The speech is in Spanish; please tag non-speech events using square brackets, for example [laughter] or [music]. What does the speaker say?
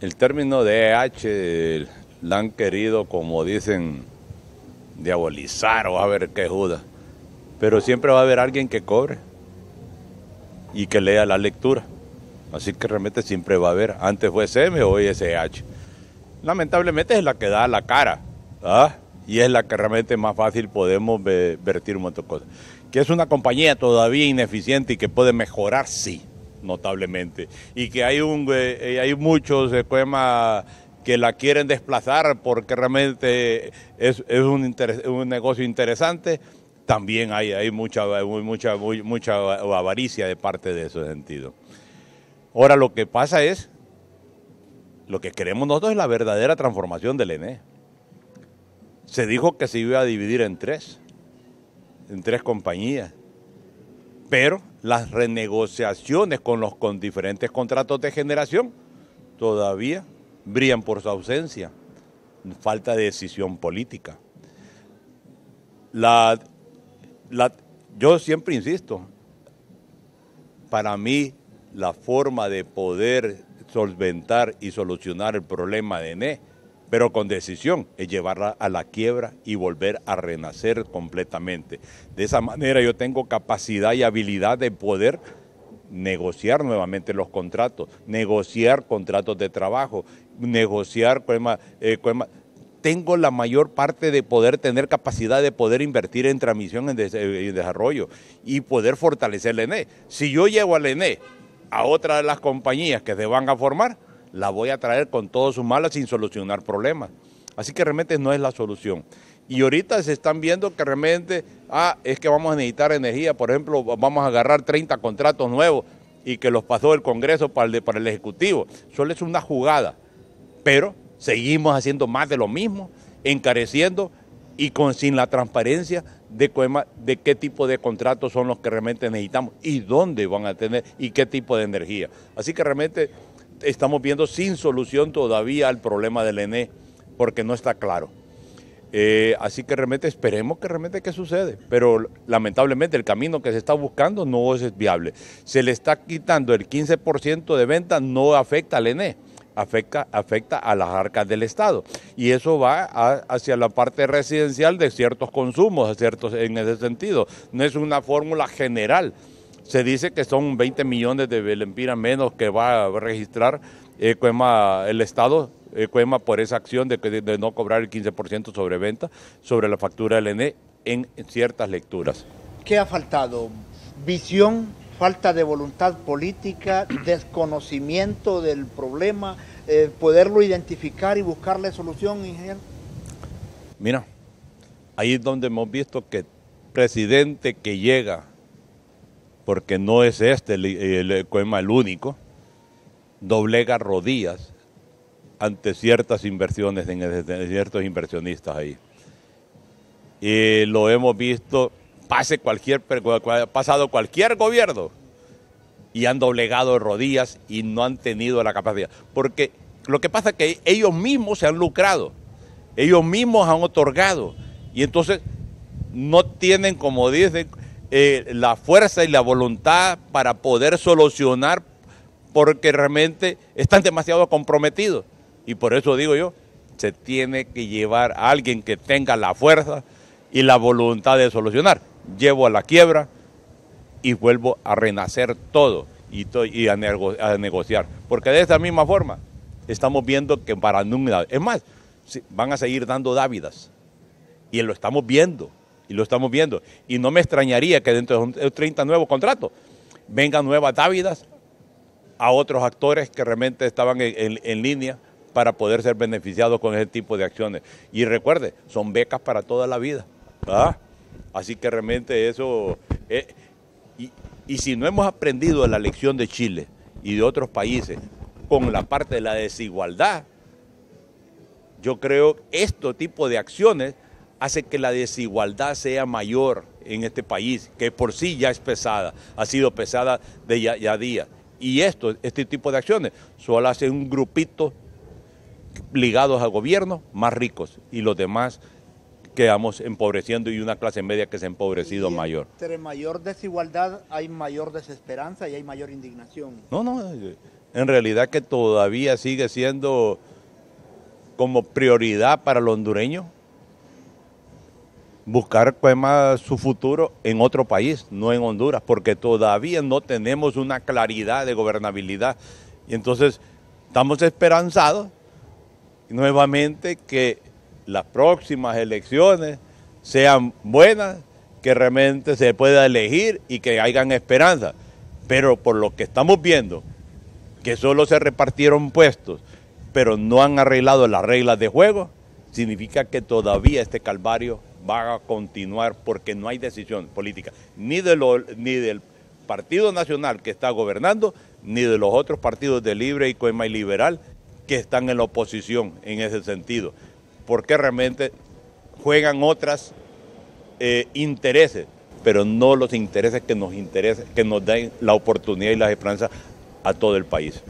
El término de EH la han querido, como dicen, diabolizar o a ver qué juda. Pero siempre va a haber alguien que cobre y que lea la lectura. Así que realmente siempre va a haber. Antes fue SM, hoy es EH. Lamentablemente es la que da la cara. ¿ah? Y es la que realmente más fácil podemos vertir muchas cosas. Que es una compañía todavía ineficiente y que puede mejorar, sí notablemente. Y que hay, un, eh, eh, hay muchos esquemas que la quieren desplazar porque realmente es, un, un, negocio interesante, también hay, hay mucha, mucha, mucha avaricia de parte de ese sentido. Ahora lo que pasa es, lo que queremos nosotros es la verdadera transformación del ENE. Se dijo que se iba a dividir en tres, en tres compañías, pero las renegociaciones con los con diferentes contratos de generación todavía brillan por su ausencia, falta de decisión política. La, la, yo siempre insisto, para mí la forma de poder solventar y solucionar el problema de NE pero con decisión, es llevarla a la quiebra y volver a renacer completamente. De esa manera yo tengo capacidad y habilidad de poder negociar nuevamente los contratos, negociar contratos de trabajo, negociar, eh, tengo la mayor parte de poder tener capacidad de poder invertir en transmisión y eh, desarrollo y poder fortalecer el ENE. Si yo llevo al ENE a otra de las compañías que se van a formar, la voy a traer con todo su malas sin solucionar problemas. Así que realmente no es la solución. Y ahorita se están viendo que realmente, ah, es que vamos a necesitar energía, por ejemplo, vamos a agarrar 30 contratos nuevos y que los pasó el Congreso para el, para el Ejecutivo. Solo es una jugada, pero seguimos haciendo más de lo mismo, encareciendo y con, sin la transparencia de, de qué tipo de contratos son los que realmente necesitamos y dónde van a tener y qué tipo de energía. Así que realmente estamos viendo sin solución todavía al problema del ENE, porque no está claro. Eh, así que realmente esperemos que realmente que sucede, pero lamentablemente el camino que se está buscando no es viable. Se le está quitando el 15% de venta, no afecta al ENE, afecta, afecta a las arcas del Estado. Y eso va hacia la parte residencial de ciertos consumos, ciertos, en ese sentido. No es una fórmula general. Se dice que son 20 millones de Belempira menos que va a registrar eh, el Estado eh, Cuema por esa acción de, no cobrar el 15% sobre venta sobre la factura del ENE en ciertas lecturas. ¿Qué ha faltado? Visión, falta de voluntad política, [clears throat] desconocimiento del problema, eh, poderlo identificar y buscarle solución, ingeniero. Mira, ahí es donde hemos visto que presidente que llega porque no es este el, el, el, único, doblega rodillas ante ciertas inversiones, ciertos inversionistas ahí. Y lo hemos visto, pase cualquier, pasado cualquier gobierno, y han doblegado rodillas y no han tenido la capacidad. Porque lo que pasa es que ellos mismos se han lucrado, ellos mismos han otorgado, y entonces no tienen, como dicen, eh, la fuerza y la voluntad para poder solucionar porque realmente están demasiado comprometidos. Y por eso digo yo, se tiene que llevar a alguien que tenga la fuerza y la voluntad de solucionar. Llevo a la quiebra y vuelvo a renacer todo y, a, negociar. Porque de esta misma forma estamos viendo que para nunca... Es más, van a seguir dando dávidas y lo estamos viendo y lo estamos viendo. Y no me extrañaría que dentro de 30 nuevos contratos vengan nuevas dávidas a otros actores que realmente estaban en, línea para poder ser beneficiados con ese tipo de acciones. Y recuerde, son becas para toda la vida. ¿ah? Así que realmente eso... Eh, y, si no hemos aprendido la lección de Chile y de otros países con la parte de la desigualdad, yo creo que este tipo de acciones hace que la desigualdad sea mayor en este país, que por sí ya es pesada, ha sido pesada de ya, a día. Y esto, este tipo de acciones, solo hace un grupito ligados al gobierno más ricos y los demás quedamos empobreciendo y una clase media que se ha empobrecido mayor. Entre mayor desigualdad hay mayor desesperanza y hay mayor indignación. No, no, en realidad que todavía sigue siendo como prioridad para los hondureños buscar su futuro en otro país, no en Honduras, porque todavía no tenemos una claridad de gobernabilidad. Y entonces estamos esperanzados nuevamente que las próximas elecciones sean buenas, que realmente se pueda elegir y que hayan esperanza. Pero por lo que estamos viendo, que solo se repartieron puestos, pero no han arreglado las reglas de juego, significa que todavía este calvario va a continuar porque no hay decisión política, ni, de ni del Partido Nacional que está gobernando, ni de los otros partidos de Libre y Coema y Liberal que están en la oposición en ese sentido, porque realmente juegan otros eh, intereses, pero no los intereses que nos interesa, que nos den la oportunidad y la esperanza a todo el país.